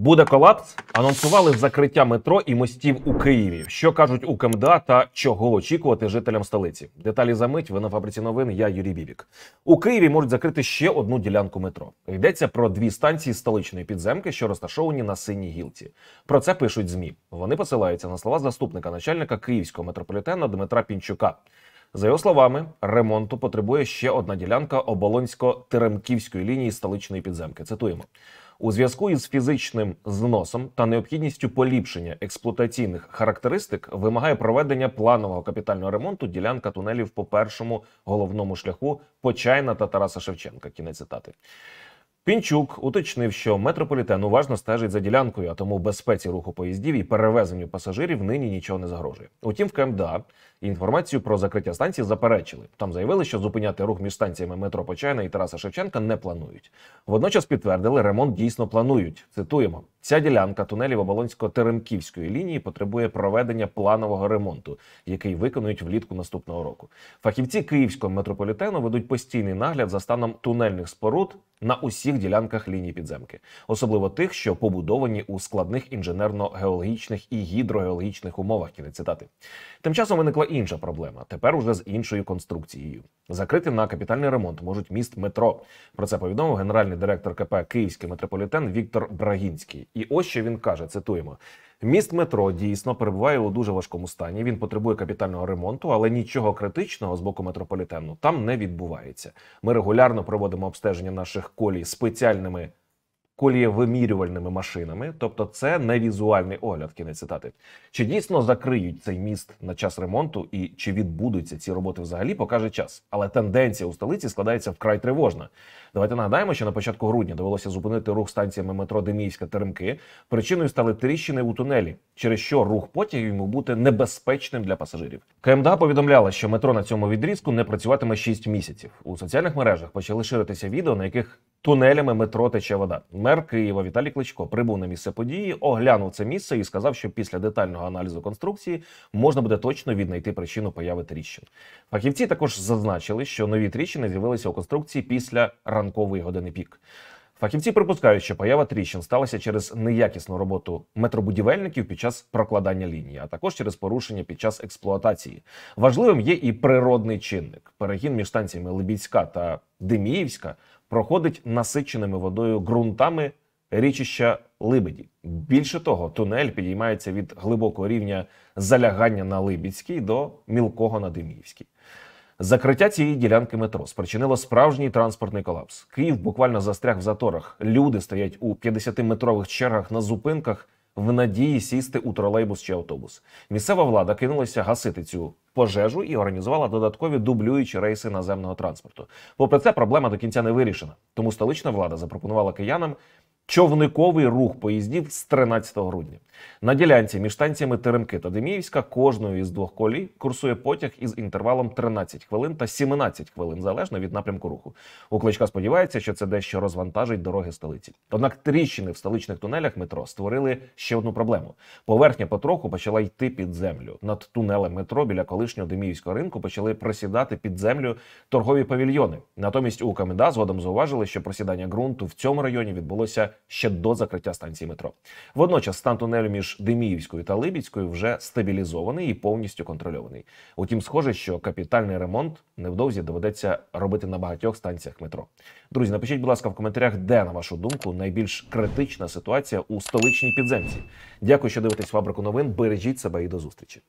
Буде колапс. Анонсували закриття метро і мостів у Києві. Що кажуть у КМДА та чого очікувати жителям столиці? Деталі за мить. Ви на фабриці новин. Я Юрій Бібік. У Києві можуть закрити ще одну ділянку метро. Йдеться про дві станції столичної підземки, що розташовані на синій гілці. Про це пишуть змі. Вони посилаються на слова заступника начальника київського метрополітена Дмитра Пінчука. За його словами, ремонту потребує ще одна ділянка оболонсько теремківської лінії столичної підземки. Цитуємо. У зв'язку із фізичним зносом та необхідністю поліпшення експлуатаційних характеристик вимагає проведення планового капітального ремонту ділянка тунелів по першому головному шляху Почайна та Тараса Шевченка. Кінець цитати. Пінчук уточнив, що метрополітен уважно стежить за ділянкою, а тому безпеці руху поїздів і перевезенню пасажирів нині нічого не загрожує. Утім, в КМДА інформацію про закриття станції заперечили. Там заявили, що зупиняти рух між станціями метро Почайна і Тараса Шевченка не планують. Водночас підтвердили, ремонт дійсно планують. Цитуємо. Ця ділянка тунелів Оболонсько-Теремківської лінії потребує проведення планового ремонту, який виконують влітку наступного року. Фахівці київського метрополітену ведуть постійний нагляд за станом тунельних споруд на усіх ділянках лінії підземки, особливо тих, що побудовані у складних інженерно-геологічних і гідрогеологічних умовах. Кінець цитати. Тим часом виникла інша проблема. Тепер уже з іншою конструкцією. Закрити на капітальний ремонт можуть міст метро. Про це повідомив генеральний директор КП Київський метрополітен Віктор Брагінський. І ось що він каже: цитуємо: міст метро дійсно перебуває у дуже важкому стані. Він потребує капітального ремонту, але нічого критичного з боку метрополітену там не відбувається. Ми регулярно проводимо обстеження наших колій спеціальними колієвимірювальними машинами, тобто це не візуальний огляд, кінець цитати. Чи дійсно закриють цей міст на час ремонту і чи відбудуться ці роботи взагалі, покаже час. Але тенденція у столиці складається вкрай тривожна. Давайте нагадаємо, що на початку грудня довелося зупинити рух станціями метро Деміївська Теремки. Причиною стали тріщини у тунелі, через що рух потягів міг бути небезпечним для пасажирів. КМДА повідомляла, що метро на цьому відрізку не працюватиме 6 місяців. У соціальних мережах почали ширитися відео, на яких Тунелями метро тече вода. Мер Києва Віталій Кличко прибув на місце події, оглянув це місце і сказав, що після детального аналізу конструкції можна буде точно віднайти причину появи тріщин. Фахівці також зазначили, що нові тріщини з'явилися у конструкції після ранкової години пік. Фахівці припускають, що поява тріщин сталася через неякісну роботу метробудівельників під час прокладання лінії, а також через порушення під час експлуатації. Важливим є і природний чинник. Перегін між станціями Либідська та Деміївська проходить насиченими водою ґрунтами річища Либеді. Більше того, тунель підіймається від глибокого рівня залягання на Либіцькій до мілкого на Деміївській. Закриття цієї ділянки метро спричинило справжній транспортний колапс. Київ буквально застряг в заторах. Люди стоять у 50-метрових чергах на зупинках в надії сісти у тролейбус чи автобус. Місцева влада кинулася гасити цю пожежу і організувала додаткові дублюючі рейси наземного транспорту. Попри це, проблема до кінця не вирішена. Тому столична влада запропонувала киянам човниковий рух поїздів з 13 грудня. На ділянці між станціями Теремки та Деміївська кожною із двох колій курсує потяг із інтервалом 13 хвилин та 17 хвилин, залежно від напрямку руху. У Кличка сподівається, що це дещо розвантажить дороги столиці. Однак тріщини в столичних тунелях метро створили ще одну проблему. Поверхня потроху почала йти під землю. Над тунелем метро біля колишнього Деміївського ринку почали просідати під землю торгові павільйони. Натомість у Камеда згодом зауважили, що просідання ґрунту в цьому районі відбулося ще до закриття станції метро. Водночас, стан тунелю між Деміївською та Либідською вже стабілізований і повністю контрольований. Утім, схоже, що капітальний ремонт невдовзі доведеться робити на багатьох станціях метро. Друзі, напишіть, будь ласка, в коментарях, де на вашу думку найбільш критична ситуація у столичній підземці. Дякую, що дивитесь фабрику новин. Бережіть себе і до зустрічі.